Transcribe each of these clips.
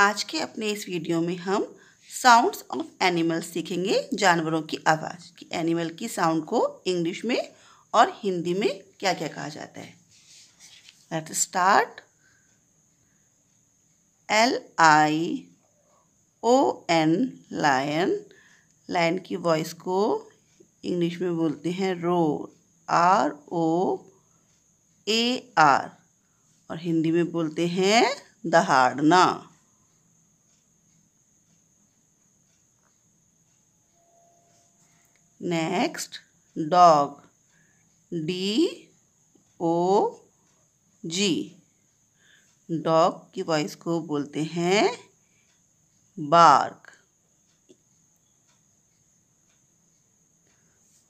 आज के अपने इस वीडियो में हम साउंड्स ऑफ एनिमल्स सीखेंगे जानवरों की आवाज़ कि एनिमल की साउंड को इंग्लिश में और हिंदी में क्या क्या कहा जाता है let start L I O N lion lion की वॉइस को इंग्लिश में बोलते हैं रो आर ओ ए आर और हिंदी में बोलते हैं दहाड़ना next dog D O G dog की वॉइस को बोलते हैं बार्क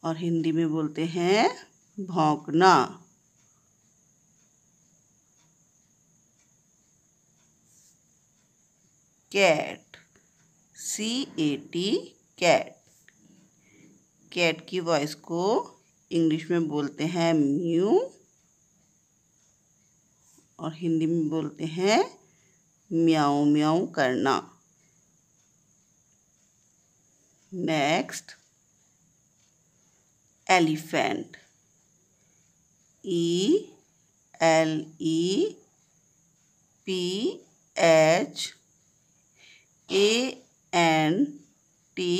और हिंदी में बोलते हैं भौंकना cat C A T cat cat की वॉइस को इंग्लिश में बोलते हैं म्यू और हिंदी में बोलते हैं म्याऊ म्याऊ करना next elephant E L E P H A N T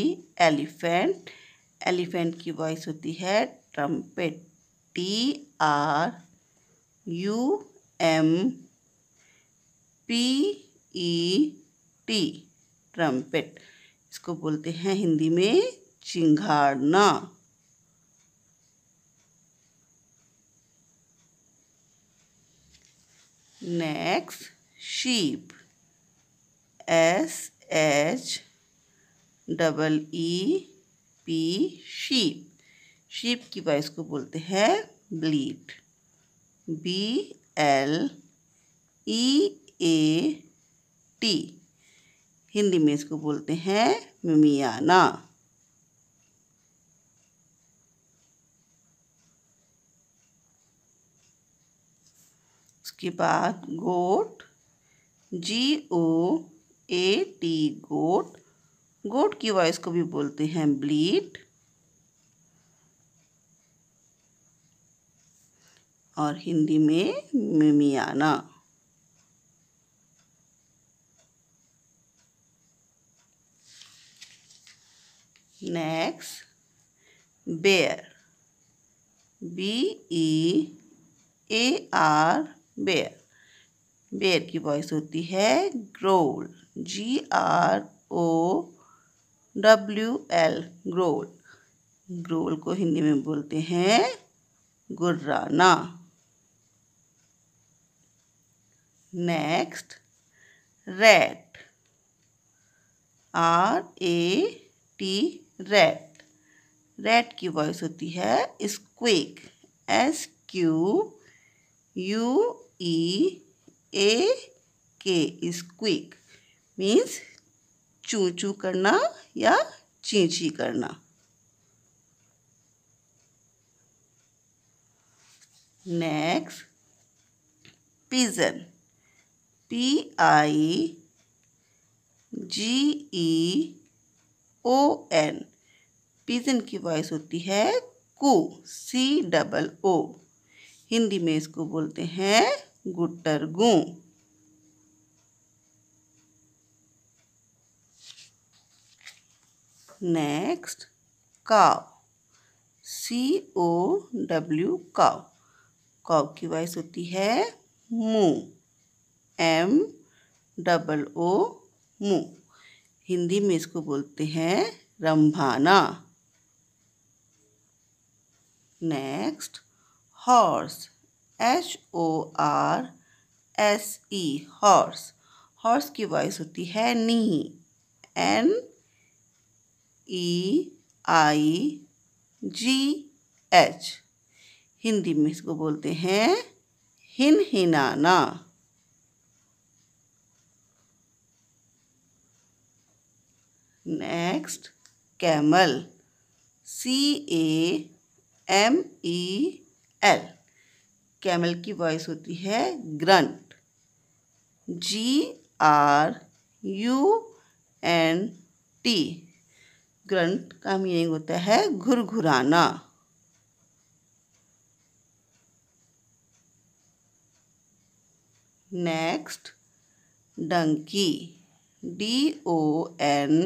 elephant elephant की वॉइस होती है trumpet T R U M P E T trumpet इसको बोलते हैं हिंदी में चिंगारना next sheep S H double E P sheep sheep की voice को बोलते हैं bleat B L E A T Hindi में इसको बोलते हैं मिमियाना उसके बाद गोट जी ओ ए टी गोट गोट की वॉइस को भी बोलते हैं ब्लीट और हिंदी में मिमियाना next bear B E A R bear bear की वॉइस होती है growl G R O W L growl growl को हिंदी में बोलते हैं गुर्राना next rat R A T rat rat की वॉइस होती है squeak S Q U E A K squeak means चू चू करना या चींची करना next pigeon P I G E O N pigeon की वॉइस होती है कु सी डबल ओ हिंदी में इसको बोलते हैं गुटरगू नेक्स्ट काव सी ओ डब्ल्यू काव काव की वॉइस होती है मू एम डबल ओ मू हिंदी में इसको बोलते हैं रंभाना next horse H O R S E horse horse की वॉइस होती है neigh N E I G H Hindi में इसको बोलते हैं हिन हिनाना next camel C A M E L camel की वॉइस होती है grunt G R U N T grunt का मीनिंग होता है घुरघुराना next donkey D O N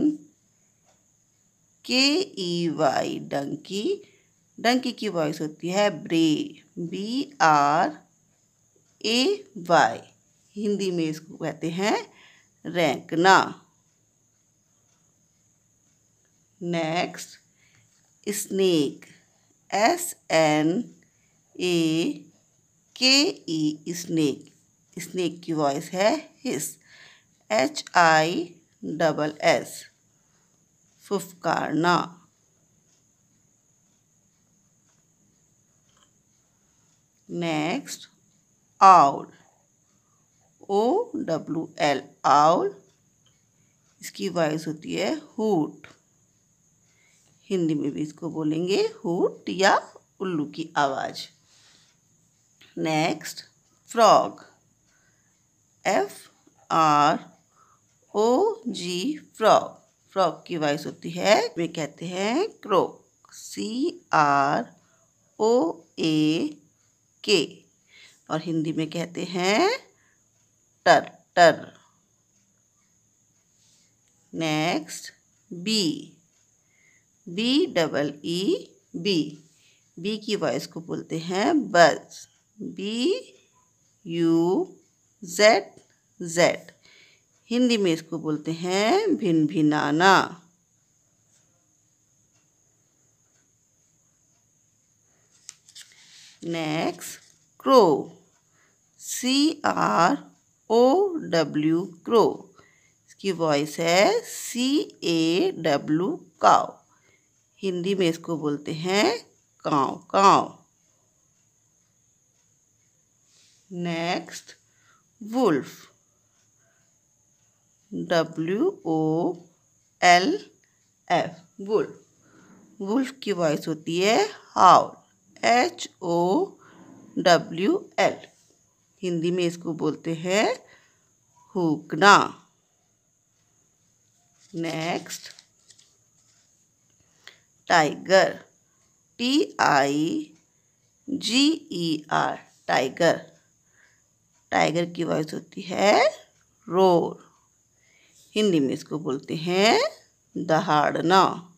K E Y Dunki Dunki की वॉइस होती है bray B R A Y Hindi में इसको कहते हैं रैंकना next snake S N A K E snake snake की वॉइस है hiss H I double S फुफकारना next owl O W L owl इसकी वॉइस होती है हुट हिंदी में भी इसको बोलेंगे हुट या उल्लू की आवाज़ next frog F R O G frog frog की वॉइस होती है वे कहते हैं क्रोक सी आर ओ ए के और हिंदी में कहते हैं टर टर next bee B double E bee bee की वॉइस को बोलते हैं buzz B U Z Z Hindi में इसको बोलते हैं भिन भिनाना next crow C R O W crow इसकी वॉइस है सी ए डब्ल्यू काओ हिंदी में इसको बोलते हैं caw caw next wolf W O L F wolf wolf की वॉइस होती है howl H O W L Hindi में इसको बोलते हैं हुकना next tiger T I G E R tiger tiger की वॉइस होती है रोर हिंदी में इसको बोलते हैं दहाड़ना